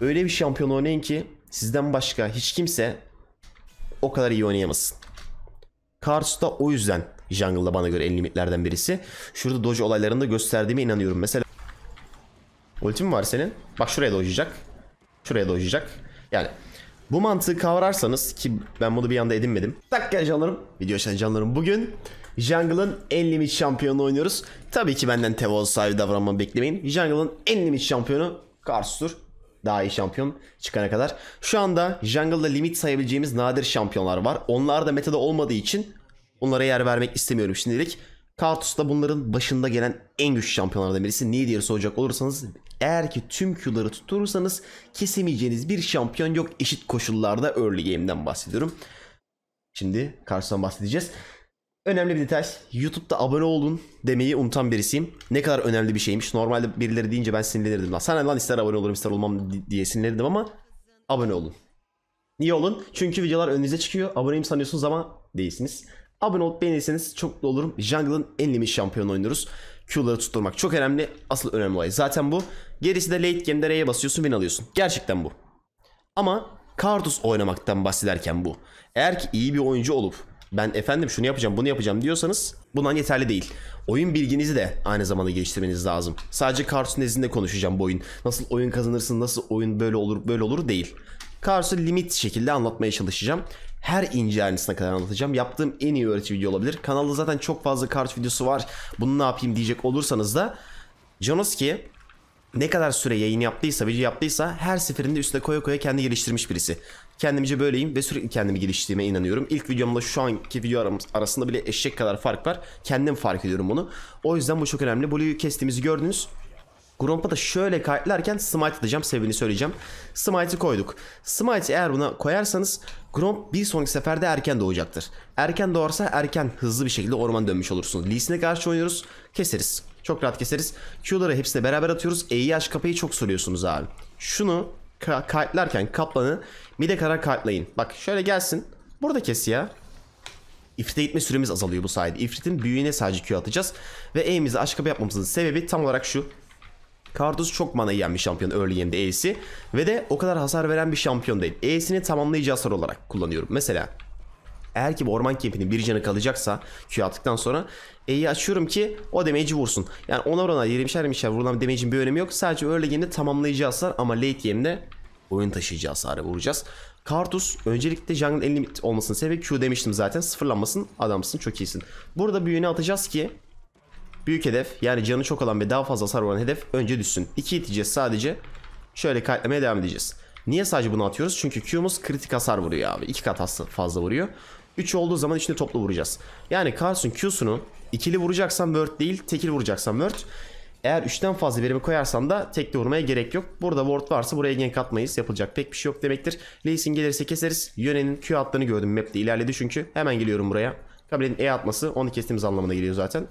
Öyle bir şampiyon oynayın ki sizden başka hiç kimse o kadar iyi oynayamasın. Karsu da o yüzden jungle'da bana göre en limitlerden birisi. Şurada Doji olaylarında gösterdiğime inanıyorum. Mesela ultim var senin. Bak şuraya dojacak. Şuraya dojacak. Yani bu mantığı kavrarsanız ki ben bunu bir anda edinmedim. Dakika canlarım. Video açan canlarım bugün Jungle'ın en limit şampiyonu oynuyoruz. Tabii ki benden Tevo sahibi davranmamı beklemeyin. Jungle'ın en limit şampiyonu Karsu'dur daha iyi şampiyon çıkana kadar. Şu anda jungle'da limit sayabileceğimiz nadir şampiyonlar var. Onlar da metada olmadığı için onlara yer vermek istemiyorum şimdilik. Kartus da bunların başında gelen en güçlü şampiyonlardan birisi. Niye diye soracak olursanız eğer ki tüm Q'ları tutursanız kesemeyeceğiniz bir şampiyon yok eşit koşullarda early game'den bahsediyorum. Şimdi Kartus'tan bahsedeceğiz. Önemli bir detay. YouTube'da abone olun demeyi unutan birisiyim. Ne kadar önemli bir şeymiş. Normalde birileri deyince ben sinirlenirdim. Lan sana lan ister abone olurum ister olmam diye sinirlenirdim ama abone olun. Niye olun? Çünkü videolar önünüze çıkıyor. Aboneyim sanıyorsunuz ama değilsiniz. Abone olup beğenirseniz çok mutlu olurum. Jungle'ın en limit şampiyonu oynuyoruz. Q'ları tutturmak çok önemli. Asıl önemli olay zaten bu. Gerisi de late game'de R'ye basıyorsun win alıyorsun. Gerçekten bu. Ama kartus oynamaktan bahsederken bu. Eğer ki iyi bir oyuncu olup ben efendim şunu yapacağım bunu yapacağım diyorsanız bundan yeterli değil. Oyun bilginizi de aynı zamanda geliştirmeniz lazım. Sadece Karsu nezdinde konuşacağım bu oyun. Nasıl oyun kazanırsın, nasıl oyun böyle olur böyle olur değil. Karsu limit şekilde anlatmaya çalışacağım. Her ince ayrıntısına kadar anlatacağım. Yaptığım en iyi öğretici video olabilir. Kanalda zaten çok fazla kart videosu var. Bunu ne yapayım diyecek olursanız da Janoski ne kadar süre yayın yaptıysa, video yaptıysa her seferinde üstüne koya koya kendi geliştirmiş birisi. Kendimce böyleyim ve sürekli kendimi geliştiğime inanıyorum. İlk videomla şu anki video arasında bile eşek kadar fark var. Kendim fark ediyorum bunu. O yüzden bu çok önemli. Blue'yu kestiğimizi gördünüz. Gromp'a da şöyle kayıtlarken smite atacağım sebebini söyleyeceğim. Smite'ı koyduk. Smite eğer buna koyarsanız Gromp bir sonraki seferde erken doğacaktır. Erken doğarsa erken hızlı bir şekilde orman dönmüş olursunuz. Lee'sine karşı oynuyoruz keseriz. Çok rahat keseriz. Q'ları hepsine beraber atıyoruz. Eyi aç kapayı çok soruyorsunuz abi. Şunu ka kaplanı mide karar kayıtlayın. Bak şöyle gelsin. Burada kes ya. İfrite gitme süremiz azalıyor bu sayede. İfritin büyüğüne sadece Q atacağız. Ve E'mizi aşkabı yapmamızın sebebi tam olarak şu. Kartus çok mana yiyen bir şampiyon early game'de E'si. Ve de o kadar hasar veren bir şampiyon değil. E'sini tamamlayıcı hasar olarak kullanıyorum. Mesela eğer ki bu orman kempinin bir canı kalacaksa Q attıktan sonra E'yi açıyorum ki o damage'i vursun. Yani ona orana 20'şer 20'şer vurulan damage'in bir önemi yok. Sadece öyle game'de tamamlayıcı hasar ama late game'de oyun taşıyıcı hasarı vuracağız. Kartus öncelikle jungle en limit olmasının sebebi Q demiştim zaten. Sıfırlanmasın adamsın çok iyisin. Burada büyüğünü atacağız ki büyük hedef yani canı çok olan ve daha fazla hasar olan hedef önce düşsün. 2 iteceğiz sadece. Şöyle kayıtlamaya devam edeceğiz. Niye sadece bunu atıyoruz? Çünkü Q'muz kritik hasar vuruyor abi. 2 kat fazla vuruyor. 3 olduğu zaman içinde toplu vuracağız. Yani Carson Q'sunu ikili vuracaksan Word değil tekil vuracaksan Word. Eğer 3'ten fazla birimi koyarsan da tekli vurmaya gerek yok. Burada ward varsa buraya gank atmayız. Yapılacak pek bir şey yok demektir. Lee gelirse keseriz. Yönenin Q attığını gördüm map'te ilerledi çünkü. Hemen geliyorum buraya. Kabilenin E atması onu kestiğimiz anlamına geliyor zaten.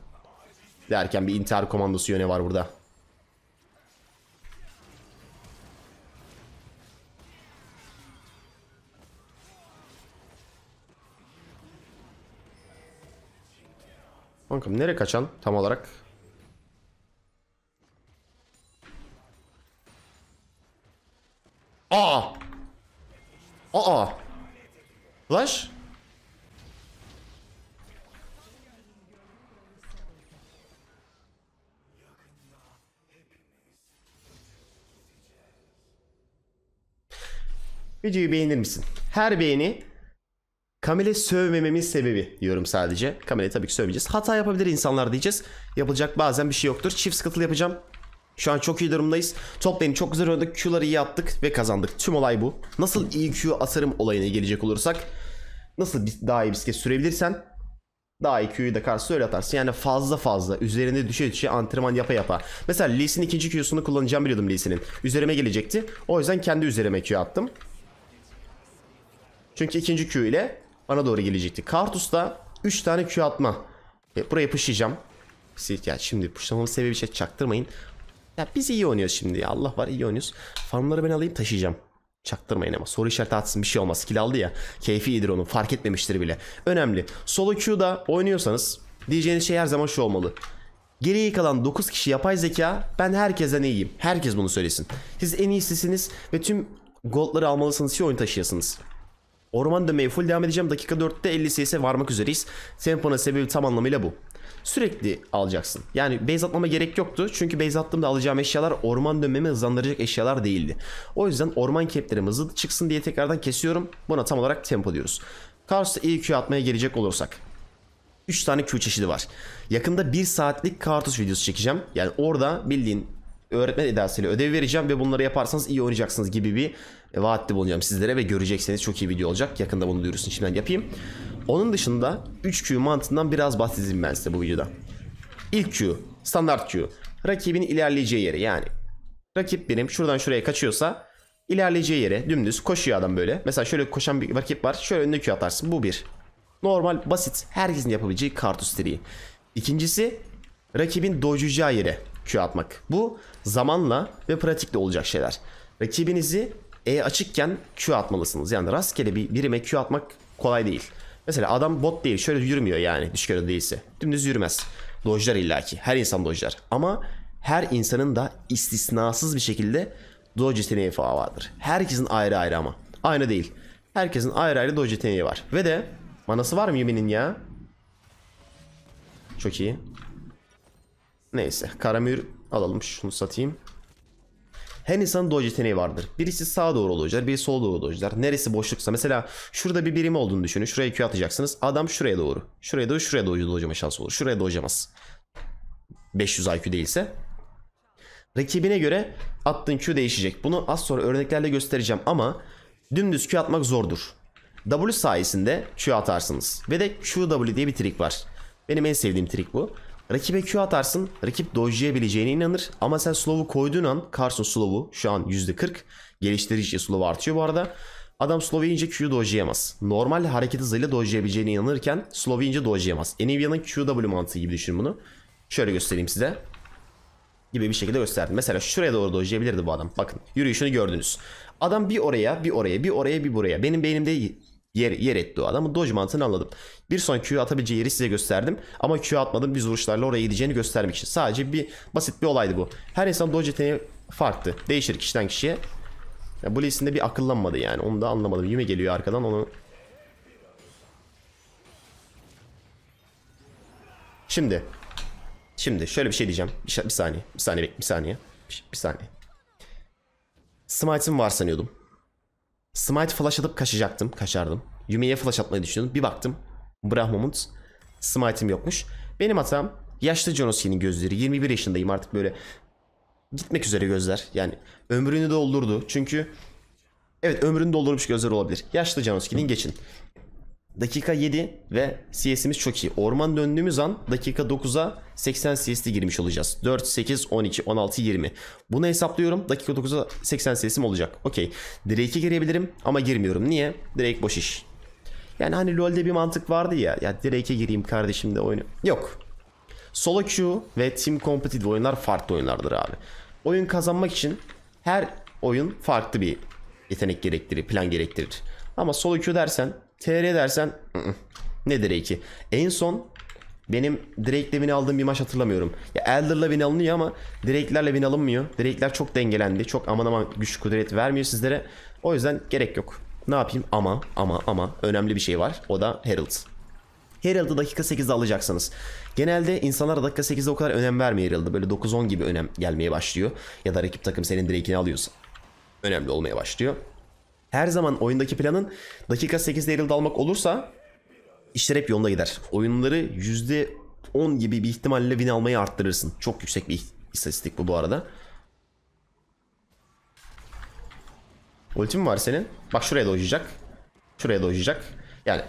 Derken bir Inter komandosu yöne var burada. Kankam nereye kaçan tam olarak? Aa! Aa! Flash? Videoyu beğenir misin? Her beğeni Kamil'e sövmememin sebebi diyorum sadece. Kamil'e tabii ki sövmeyeceğiz. Hata yapabilir insanlar diyeceğiz. Yapılacak bazen bir şey yoktur. Çift sıkıntılı yapacağım. Şu an çok iyi durumdayız. Toplayın çok güzel oynadık. Q'ları iyi attık ve kazandık. Tüm olay bu. Nasıl iyi Q atarım olayına gelecek olursak. Nasıl daha iyi bisiklet sürebilirsen daha iyi Q'yu da karşısı öyle atarsın. Yani fazla fazla Üzerinde düşe düşe antrenman yapa yapa. Mesela Lee'sin ikinci Q'sunu kullanacağım biliyordum Lee'sinin. Üzerime gelecekti. O yüzden kendi üzerime Q attım. Çünkü ikinci Q ile bana doğru gelecekti. Kartus'ta 3 tane Q atma. E, buraya pushlayacağım. Ya şimdi pushlamamın sebebi şey çaktırmayın. Ya biz iyi oynuyoruz şimdi ya. Allah var iyi oynuyoruz. Farmları ben alayım taşıyacağım. Çaktırmayın ama soru işareti atsın bir şey olmaz. Kill aldı ya. Keyfi iyidir onun fark etmemiştir bile. Önemli. Solo Q'da oynuyorsanız diyeceğiniz şey her zaman şu olmalı. Geriye kalan 9 kişi yapay zeka ben herkesten iyiyim. Herkes bunu söylesin. Siz en iyisisiniz ve tüm goldları almalısınız ki şey oyun taşıyasınız. Orman dönmeye full devam edeceğim. Dakika 4'te 50 CS'e varmak üzereyiz. Temponun sebebi tam anlamıyla bu. Sürekli alacaksın. Yani base atmama gerek yoktu. Çünkü base attığımda alacağım eşyalar orman dönmemi hızlandıracak eşyalar değildi. O yüzden orman keplerim hızlı çıksın diye tekrardan kesiyorum. Buna tam olarak tempo diyoruz. Kars'ta iyi Q atmaya gelecek olursak. 3 tane Q çeşidi var. Yakında 1 saatlik kartuş videosu çekeceğim. Yani orada bildiğin öğretmen edasıyla ödev vereceğim ve bunları yaparsanız iyi oynayacaksınız gibi bir e, vaatte bulunacağım sizlere ve göreceksiniz çok iyi video olacak. Yakında bunu duyurusunu şimdiden yapayım. Onun dışında 3Q mantığından biraz bahsedeyim ben size bu videoda. İlk Q, standart Q. Rakibin ilerleyeceği yeri yani. Rakip benim şuradan şuraya kaçıyorsa ilerleyeceği yere dümdüz koşuyor adam böyle. Mesela şöyle koşan bir rakip var. Şöyle önüne Q atarsın. Bu bir. Normal, basit, herkesin yapabileceği kartus İkincisi rakibin dojucağı yere Q atmak. Bu zamanla ve pratikle olacak şeyler. Rakibinizi E açıkken Q atmalısınız. Yani rastgele bir birime Q atmak kolay değil. Mesela adam bot değil şöyle yürümüyor yani düşük arada değilse. Dümdüz yürümez. Dojlar illaki. Her insan dojlar. Ama her insanın da istisnasız bir şekilde doj yeteneği falan vardır. Herkesin ayrı ayrı ama. Aynı değil. Herkesin ayrı ayrı doj yeteneği var. Ve de manası var mı Yumi'nin ya? Çok iyi. Neyse. Karamür Alalım şunu satayım. Her insanın dodge yeteneği vardır. Birisi sağa doğru dodge'lar, birisi sola doğru dodge'lar. Neresi boşluksa. Mesela şurada bir birimi olduğunu düşünün. Şuraya Q atacaksınız. Adam şuraya doğru. Şuraya doğru, şuraya doğru dodge'lama şansı olur. Şuraya dodge'lamaz. 500 IQ değilse. Rakibine göre attığın Q değişecek. Bunu az sonra örneklerle göstereceğim ama dümdüz Q atmak zordur. W sayesinde Q atarsınız. Ve de QW diye bir trik var. Benim en sevdiğim trik bu. Rakibe Q atarsın. Rakip dojlayabileceğine inanır. Ama sen slow'u koyduğun an Carson slow'u şu an %40. Geliştirici slow artıyor bu arada. Adam slow yiyince Q'yu dojlayamaz. Normal hareket hızıyla dojlayabileceğine inanırken slow yiyince dojlayamaz. Enivia'nın QW mantığı gibi düşün bunu. Şöyle göstereyim size. Gibi bir şekilde gösterdim. Mesela şuraya doğru dojlayabilirdi bu adam. Bakın yürüyüşünü gördünüz. Adam bir oraya bir oraya bir oraya bir buraya. Benim beynimde yer, yer etti o adamı. Dodge mantığını anladım. Bir son Q atabileceği yeri size gösterdim. Ama Q atmadım biz vuruşlarla oraya gideceğini göstermek için. Sadece bir basit bir olaydı bu. Her insan Dodge yeteneği farklı. Değişir kişiden kişiye. Yani Blaze'in de bir akıllanmadı yani. Onu da anlamadım. Yume geliyor arkadan onu. Şimdi. Şimdi şöyle bir şey diyeceğim. Bir, bir saniye. Bir saniye. Bir saniye. Bir, bir saniye. Smite'im var sanıyordum. Smite flash atıp kaçacaktım. Kaçardım. Yumi'ye flash atmayı düşünüyordum. Bir baktım. Brahmamut. Smite'im yokmuş. Benim hatam yaşlı Jonosi'nin gözleri. 21 yaşındayım artık böyle gitmek üzere gözler. Yani ömrünü doldurdu. Çünkü evet ömrünü doldurmuş gözler olabilir. Yaşlı Janoski'nin geçin. Dakika 7 ve CS'imiz çok iyi. Orman döndüğümüz an dakika 9'a 80 CS'li girmiş olacağız. 4, 8, 12, 16, 20. Bunu hesaplıyorum. Dakika 9'a 80 CS'im olacak. Okey. Drake'e girebilirim ama girmiyorum. Niye? Drake boş iş. Yani hani LoL'de bir mantık vardı ya. Ya Drake'e gireyim kardeşim de oyunu. Yok. Solo Q ve team competitive oyunlar farklı oyunlardır abi. Oyun kazanmak için her oyun farklı bir yetenek gerektirir, plan gerektirir. Ama solo Q dersen TR dersen ne Drake'i? ki? En son benim Drake'le win aldığım bir maç hatırlamıyorum. Ya Elder'la win alınıyor ama direklerle win alınmıyor. direkler çok dengelendi. Çok aman aman güç kudret vermiyor sizlere. O yüzden gerek yok. Ne yapayım ama ama ama önemli bir şey var. O da Herald. Herald'ı dakika 8'de alacaksınız. Genelde insanlar dakika 8'de o kadar önem vermiyor Herald'ı. Böyle 9-10 gibi önem gelmeye başlıyor. Ya da rakip takım senin direkini alıyorsa önemli olmaya başlıyor her zaman oyundaki planın dakika 8'de Herald almak olursa işler hep yolunda gider. Oyunları %10 gibi bir ihtimalle win almayı arttırırsın. Çok yüksek bir istatistik bu bu arada. Ultim var senin. Bak şuraya dojacak. Şuraya dojacak. Yani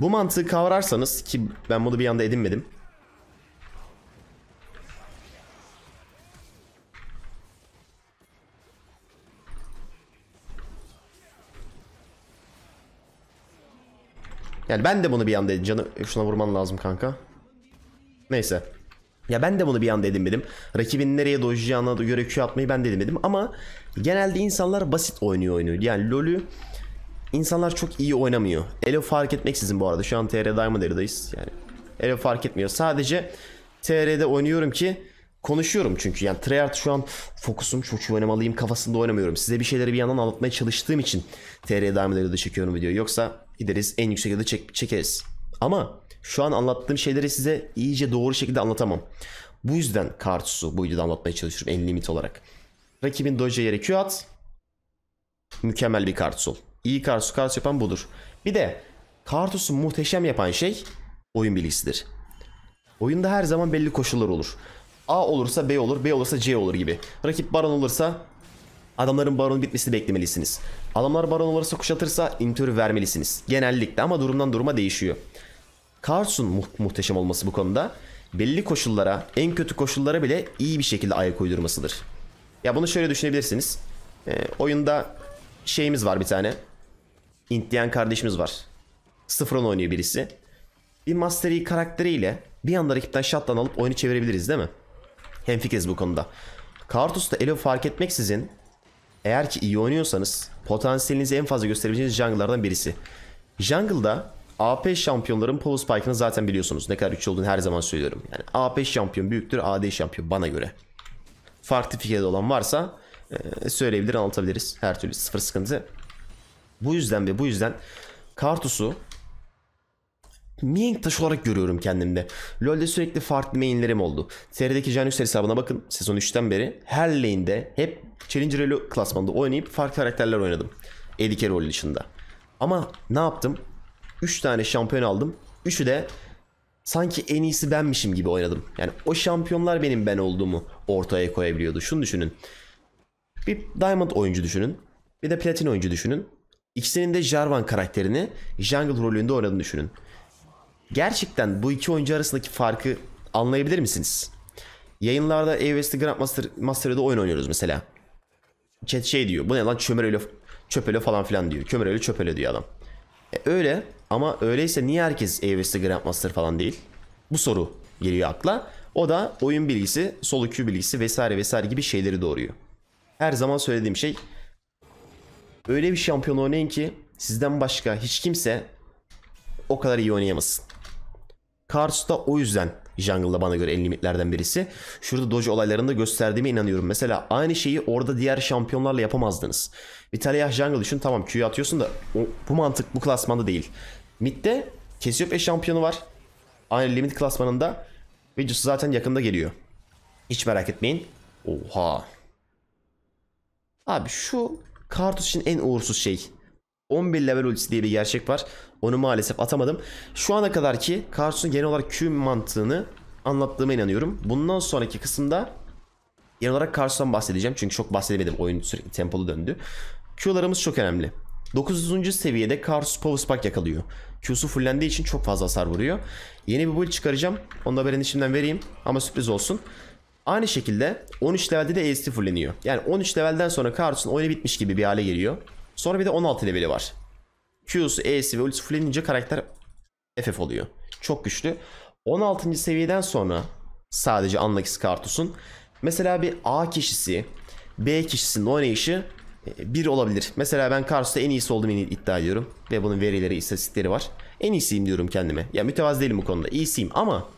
bu mantığı kavrarsanız ki ben bunu bir anda edinmedim. Yani ben de bunu bir anda Canım şuna vurman lazım kanka. Neyse. Ya ben de bunu bir anda dedim. Rakibin nereye dojacağına göre Q atmayı ben dedim dedim. Ama genelde insanlar basit oynuyor oynuyor. Yani LoL'ü insanlar çok iyi oynamıyor. Elo fark etmeksizin bu arada. Şu an TR Diamond Era'dayız. Yani Elo fark etmiyor. Sadece TR'de oynuyorum ki konuşuyorum çünkü. Yani Treyarch şu an fokusum çok iyi oynamalıyım kafasında oynamıyorum. Size bir şeyleri bir yandan anlatmaya çalıştığım için TR Diamond Era'da çekiyorum videoyu. Yoksa gideriz en yüksek yılı çek, çekeriz. Ama şu an anlattığım şeyleri size iyice doğru şekilde anlatamam. Bu yüzden Kartus'u bu videoda anlatmaya çalışıyorum en limit olarak. Rakibin doje yere Q at. Mükemmel bir Kartus ol. İyi Kartus Kartus yapan budur. Bir de Kartus'u muhteşem yapan şey oyun bilgisidir. Oyunda her zaman belli koşullar olur. A olursa B olur, B olursa C olur gibi. Rakip Baron olursa adamların baronu bitmesini beklemelisiniz. Adamlar baron olursa kuşatırsa intörü vermelisiniz. Genellikle ama durumdan duruma değişiyor. Carson mu muhteşem olması bu konuda belli koşullara, en kötü koşullara bile iyi bir şekilde ayak uydurmasıdır. Ya bunu şöyle düşünebilirsiniz. E, oyunda şeyimiz var bir tane. Intlian kardeşimiz var. Sıfırın oynuyor birisi. Bir Mastery karakteriyle bir anda rakipten shotdan alıp oyunu çevirebiliriz değil mi? Hemfikiriz bu konuda. da elo fark etmeksizin eğer ki iyi oynuyorsanız potansiyelinizi en fazla gösterebileceğiniz jungle'lardan birisi. Jungle'da AP şampiyonların power spike'ını zaten biliyorsunuz. Ne kadar güçlü olduğunu her zaman söylüyorum. Yani AP şampiyon büyüktür AD şampiyon bana göre. Farklı fikirde olan varsa e, söyleyebilir anlatabiliriz. Her türlü sıfır sıkıntı. Bu yüzden ve bu yüzden Kartus'u mihenk taşı olarak görüyorum kendimde. LoL'de sürekli farklı mainlerim oldu. TR'deki Can hesabına bakın. Sezon 3'ten beri her lane'de hep Challenger Elo klasmanında oynayıp farklı karakterler oynadım. Edike rol dışında. Ama ne yaptım? 3 tane şampiyon aldım. 3'ü de sanki en iyisi benmişim gibi oynadım. Yani o şampiyonlar benim ben olduğumu ortaya koyabiliyordu. Şunu düşünün. Bir Diamond oyuncu düşünün. Bir de Platin oyuncu düşünün. İkisinin de Jarvan karakterini Jungle rolünde oynadığını düşünün. Gerçekten bu iki oyuncu arasındaki farkı anlayabilir misiniz? Yayınlarda AWS'de Grandmaster Master'da oyun oynuyoruz mesela. Chat şey diyor. Bu ne lan çömeleyle çöpele falan filan diyor. Kömeleyle çöpele diyor adam. E, öyle ama öyleyse niye herkes AWS'de Grandmaster falan değil? Bu soru geliyor akla. O da oyun bilgisi, solo queue bilgisi vesaire vesaire gibi şeyleri doğuruyor. Her zaman söylediğim şey öyle bir şampiyon oynayın ki sizden başka hiç kimse o kadar iyi oynayamasın. Kars'ta o yüzden Jungle'da bana göre en limitlerden birisi. Şurada Doge olaylarında gösterdiğime inanıyorum. Mesela aynı şeyi orada diğer şampiyonlarla yapamazdınız. Vitalia Jungle düşün tamam Q'yu atıyorsun da o, bu mantık bu klasmanda değil. Mid'de Cassiopeia şampiyonu var. Aynı limit klasmanında. Videosu zaten yakında geliyor. Hiç merak etmeyin. Oha. Abi şu Kartus için en uğursuz şey. 11 level ultisi diye bir gerçek var. Onu maalesef atamadım. Şu ana kadar ki Karsun genel olarak Q mantığını anlattığıma inanıyorum. Bundan sonraki kısımda genel olarak Karsun'dan bahsedeceğim. Çünkü çok bahsedemedim. Oyun sürekli tempolu döndü. Q'larımız çok önemli. 9. seviyede Karsu Power Spike yakalıyor. Q'su fullendiği için çok fazla hasar vuruyor. Yeni bir build çıkaracağım. Onu da haberini şimdiden vereyim. Ama sürpriz olsun. Aynı şekilde 13 levelde de AST fulleniyor. Yani 13 levelden sonra Karsun oyunu bitmiş gibi bir hale geliyor. Sonra bir de 16 leveli var. Q'su, E'si ve ultisi fullenince karakter FF oluyor. Çok güçlü. 16. seviyeden sonra sadece Anlaki Skartus'un mesela bir A kişisi B kişisinin oynayışı e, bir olabilir. Mesela ben Kars'ta en iyisi olduğumu iddia ediyorum. Ve bunun verileri, istatistikleri var. En iyisiyim diyorum kendime. Ya mütevazı değilim bu konuda. İyisiyim ama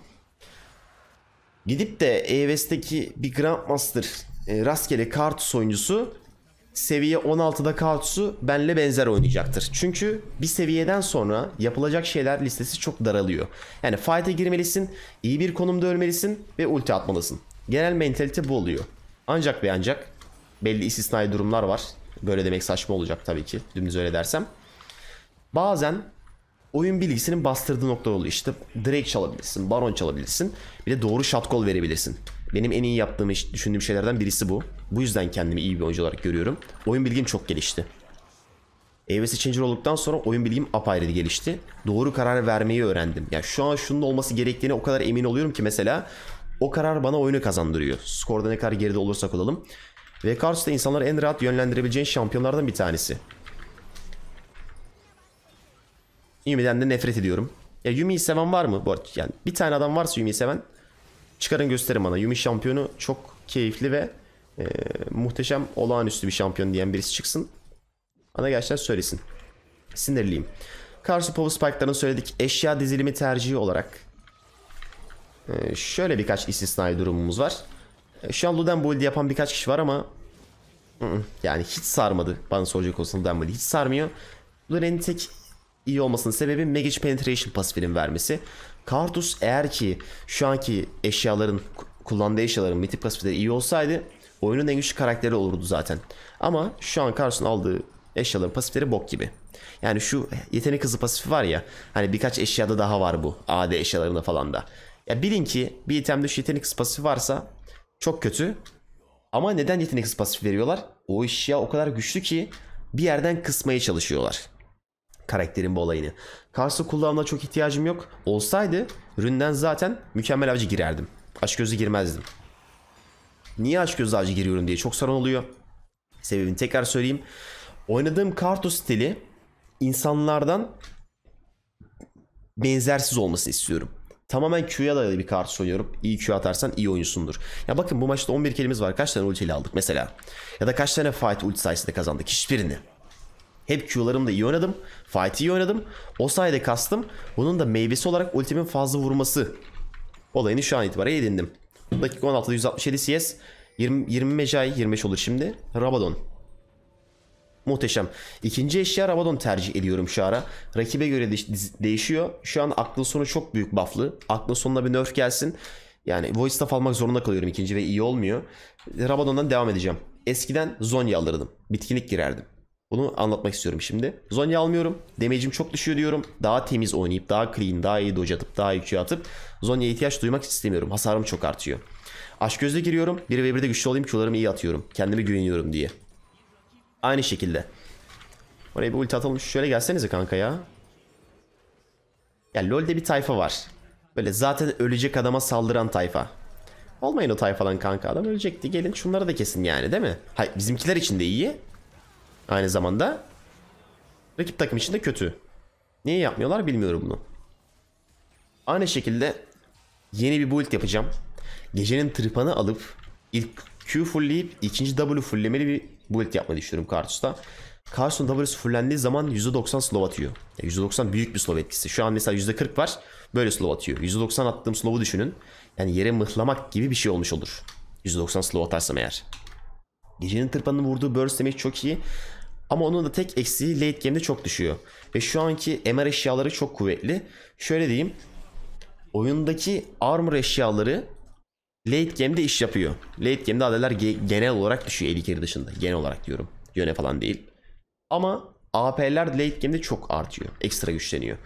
gidip de EVS'teki bir Grandmaster e, rastgele Kartus oyuncusu seviye 16'da Kautsu benle benzer oynayacaktır. Çünkü bir seviyeden sonra yapılacak şeyler listesi çok daralıyor. Yani fighte girmelisin, iyi bir konumda ölmelisin ve ulti atmalısın. Genel mentalite bu oluyor. Ancak ve ancak belli istisnai durumlar var. Böyle demek saçma olacak tabii ki dümdüz öyle dersem. Bazen oyun bilgisinin bastırdığı nokta oluyor. İşte Drake çalabilirsin, Baron çalabilirsin. Bir de doğru shot call verebilirsin. Benim en iyi yaptığım, düşündüğüm şeylerden birisi bu. Bu yüzden kendimi iyi bir oyuncu olarak görüyorum. Oyun bilgim çok gelişti. EVS Changer olduktan sonra oyun bilgim apayrı gelişti. Doğru karar vermeyi öğrendim. Yani şu an şunun olması gerektiğine o kadar emin oluyorum ki mesela o karar bana oyunu kazandırıyor. Skorda ne kadar geride olursak olalım. Ve da insanları en rahat yönlendirebileceğin şampiyonlardan bir tanesi. Yumi'den de nefret ediyorum. Ya Yumi'yi seven var mı? Bu yani bir tane adam varsa Yumi'yi seven Çıkarın gösterin bana. Yumi şampiyonu çok keyifli ve e, muhteşem olağanüstü bir şampiyon diyen birisi çıksın. Bana gerçekten söylesin. Sinirliyim. Karsu Power Spike'ların söyledik eşya dizilimi tercihi olarak e, şöyle birkaç istisnai durumumuz var. E, şu an Luden Build yapan birkaç kişi var ama yani hiç sarmadı bana soracak olsun Luden Build. Hiç sarmıyor. Luden'in tek iyi olmasının sebebi Magic Penetration pasifinin vermesi. Kartus eğer ki şu anki eşyaların kullandığı eşyaların mitik pasifleri iyi olsaydı oyunun en güçlü karakteri olurdu zaten. Ama şu an Kartus'un aldığı eşyaların pasifleri bok gibi. Yani şu yetenek hızı pasifi var ya hani birkaç eşyada daha var bu AD eşyalarında falan da. Ya bilin ki bir itemde şu yetenek hızı pasifi varsa çok kötü. Ama neden yetenek hızı pasif veriyorlar? O eşya o kadar güçlü ki bir yerden kısmaya çalışıyorlar karakterin bu olayını. Karsu kullanımına çok ihtiyacım yok. Olsaydı ründen zaten mükemmel avcı girerdim. Aşk gözü girmezdim. Niye aşk gözü avcı giriyorum diye çok sorun oluyor. Sebebini tekrar söyleyeyim. Oynadığım kartu stili insanlardan benzersiz olması istiyorum. Tamamen Q'ya dayalı bir kart oynuyorum. İyi Q atarsan iyi oyuncusundur. Ya bakın bu maçta 11 kelimiz var. Kaç tane ultiyle aldık mesela? Ya da kaç tane fight ulti sayesinde kazandık? Hiçbirini. Hep Q'larımda iyi oynadım. Fight iyi oynadım. O sayede kastım. Bunun da meyvesi olarak ultimin fazla vurması. Olayını şu an itibariyle edindim. Dakika 16'da 167 CS. 20, 20 Mecai 25 olur şimdi. Rabadon. Muhteşem. İkinci eşya Rabadon tercih ediyorum şu ara. Rakibe göre de değişiyor. Şu an aklın sonu çok büyük bufflı. Aklın sonuna bir nerf gelsin. Yani voice staff almak zorunda kalıyorum ikinci ve iyi olmuyor. Rabadon'dan devam edeceğim. Eskiden Zonya alırdım. Bitkinlik girerdim. Bunu anlatmak istiyorum şimdi. Zonya almıyorum. Damage'im çok düşüyor diyorum. Daha temiz oynayıp, daha clean, daha iyi dodge atıp, daha iyi atıp Zonya'ya ihtiyaç duymak istemiyorum. Hasarım çok artıyor. Aşk gözle giriyorum. 1 ve 1'de güçlü olayım. Q'larımı iyi atıyorum. Kendime güveniyorum diye. Aynı şekilde. Oraya bir ulti atalım. Şöyle gelsenize kanka ya. Ya LoL'de bir tayfa var. Böyle zaten ölecek adama saldıran tayfa. Olmayın o tayfadan kanka adam ölecekti. Gelin şunları da kesin yani değil mi? Hayır bizimkiler için de iyi. Aynı zamanda rakip takım için de kötü. Niye yapmıyorlar bilmiyorum bunu. Aynı şekilde yeni bir build yapacağım. Gecenin tırpanı alıp ilk Q fullleyip ikinci W fulllemeli bir build yapmayı düşünüyorum Karthus'ta. Kartus'un W'su fullendiği zaman %90 slow atıyor. Yani %90 büyük bir slow etkisi. Şu an mesela %40 var böyle slow atıyor. %90 attığım slow'u düşünün. Yani yere mıhlamak gibi bir şey olmuş olur. %90 slow atarsam eğer. Gecenin tırpanını vurduğu burst demek çok iyi. Ama onun da tek eksiği late game'de çok düşüyor. Ve şu anki MR eşyaları çok kuvvetli. Şöyle diyeyim. Oyundaki armor eşyaları late game'de iş yapıyor. Late game'de adeler genel olarak düşüyor 50 dışında. Genel olarak diyorum. Yöne falan değil. Ama AP'ler late game'de çok artıyor. Ekstra güçleniyor.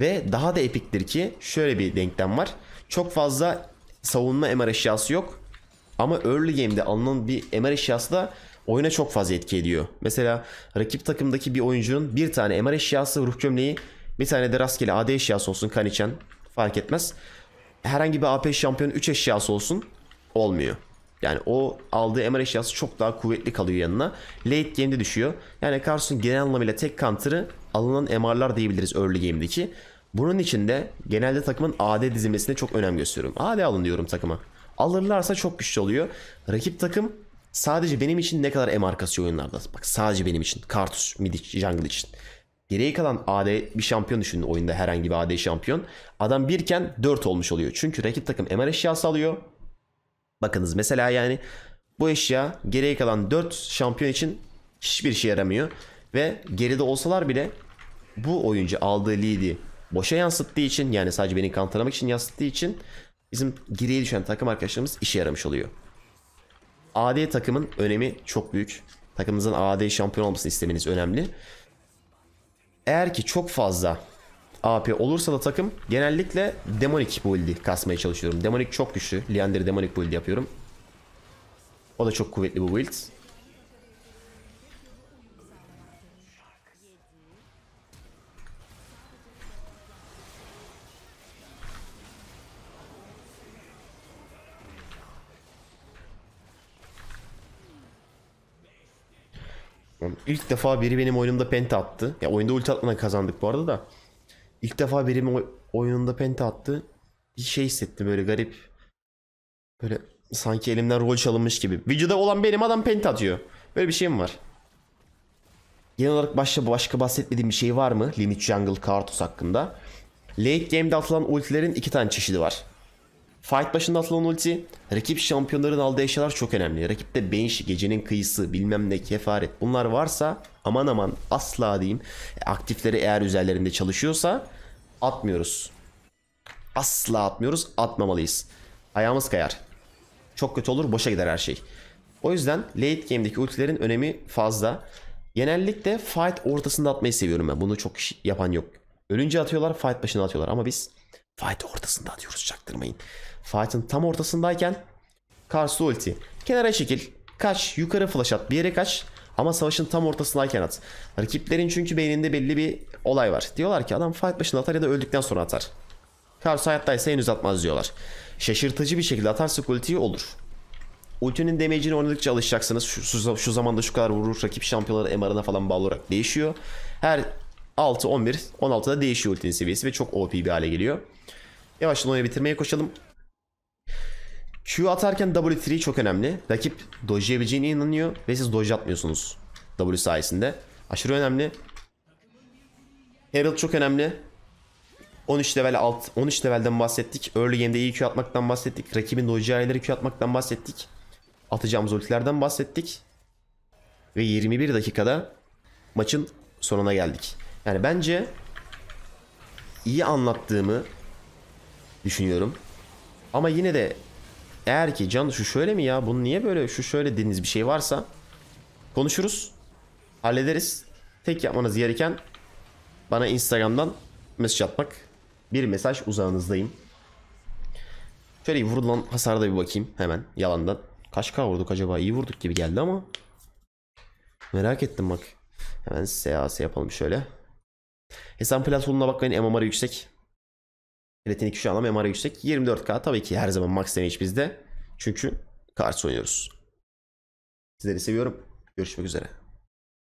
Ve daha da epiktir ki şöyle bir denklem var. Çok fazla savunma MR eşyası yok. Ama early game'de alınan bir MR eşyası da oyuna çok fazla etki ediyor. Mesela rakip takımdaki bir oyuncunun bir tane MR eşyası ruh gömleği bir tane de rastgele AD eşyası olsun Kaniçen fark etmez. Herhangi bir AP şampiyonun 3 eşyası olsun olmuyor. Yani o aldığı MR eşyası çok daha kuvvetli kalıyor yanına. Late game'de düşüyor. Yani Carson genel anlamıyla tek counter'ı alınan emarlar diyebiliriz early game'deki. Bunun için de genelde takımın AD dizilmesine çok önem gösteriyorum. AD alın diyorum takıma. Alırlarsa çok güçlü oluyor. Rakip takım Sadece benim için ne kadar emarkası oyunlarda. Bak sadece benim için. Kartuş, mid jungle için. Geriye kalan AD bir şampiyon düşünün oyunda herhangi bir AD şampiyon. Adam birken 4 olmuş oluyor. Çünkü rakip takım MR eşyası alıyor. Bakınız mesela yani bu eşya geriye kalan 4 şampiyon için hiçbir şey yaramıyor. Ve geride olsalar bile bu oyuncu aldığı lead'i boşa yansıttığı için yani sadece beni kantaramak için yansıttığı için bizim geriye düşen takım arkadaşlarımız işe yaramış oluyor. AD takımın önemi çok büyük. Takımınızın AD şampiyon olmasını istemeniz önemli. Eğer ki çok fazla AP olursa da takım genellikle demonik build'i kasmaya çalışıyorum. Demonik çok güçlü. Leander demonik build yapıyorum. O da çok kuvvetli bu build. İlk defa biri benim oyunumda penta attı. Ya oyunda ulti atmadan kazandık bu arada da. İlk defa biri oyununda penta attı. Bir şey hissettim böyle garip. Böyle sanki elimden rol çalınmış gibi. Videoda olan benim adam penta atıyor. Böyle bir şeyim var. Genel olarak başka başka bahsetmediğim bir şey var mı? Limit Jungle Karthus hakkında. Late game'de atılan ultilerin iki tane çeşidi var. Fight başında atılan ulti, rakip şampiyonların aldığı eşyalar çok önemli. Rakipte Banshee, gecenin kıyısı, bilmem ne, kefaret bunlar varsa aman aman asla diyeyim e, aktifleri eğer üzerlerinde çalışıyorsa atmıyoruz. Asla atmıyoruz, atmamalıyız. Ayağımız kayar. Çok kötü olur, boşa gider her şey. O yüzden late game'deki ultilerin önemi fazla. Genellikle fight ortasında atmayı seviyorum ben. Bunu çok yapan yok. Ölünce atıyorlar, fight başına atıyorlar ama biz Fight'ı ortasında atıyoruz çaktırmayın. Fight'ın tam ortasındayken karşı ulti. Kenara çekil. Kaç. Yukarı flash at. Bir yere kaç. Ama savaşın tam ortasındayken at. Rakiplerin çünkü beyninde belli bir olay var. Diyorlar ki adam fight başında atar ya da öldükten sonra atar. Kars hayattaysa henüz atmaz diyorlar. Şaşırtıcı bir şekilde atarsa ultiyi olur. Ultinin damage'ini oynadıkça alışacaksınız. Şu, şu, şu zamanda şu kadar vurur. Rakip şampiyonları MR'ına falan bağlı olarak değişiyor. Her 6, 11, 16'da değişiyor ultinin seviyesi ve çok OP bir hale geliyor. Yavaştan oyunu bitirmeye koşalım. Q atarken W3 çok önemli. Rakip dojlayabileceğine inanıyor ve siz doj atmıyorsunuz W sayesinde. Aşırı önemli. Herald çok önemli. 13 level alt 13 levelden bahsettik. Early game'de iyi Q atmaktan bahsettik. Rakibin dojlayaları Q atmaktan bahsettik. Atacağımız ultilerden bahsettik. Ve 21 dakikada maçın sonuna geldik. Yani bence iyi anlattığımı düşünüyorum. Ama yine de eğer ki can şu şöyle mi ya bunu niye böyle şu şöyle dediğiniz bir şey varsa konuşuruz. Hallederiz. Tek yapmanız gereken bana Instagram'dan mesaj atmak. Bir mesaj uzağınızdayım. Şöyle vurulan hasarda bir bakayım hemen yalandan. Kaç K vurduk acaba? İyi vurduk gibi geldi ama. Merak ettim bak. Hemen seas yapalım şöyle. Hesap platformuna bakmayın MMR yüksek. Platin 2 şu anlam MR'a yüksek. 24K tabii ki her zaman max damage bizde. Çünkü kart oynuyoruz. Sizleri seviyorum. Görüşmek üzere.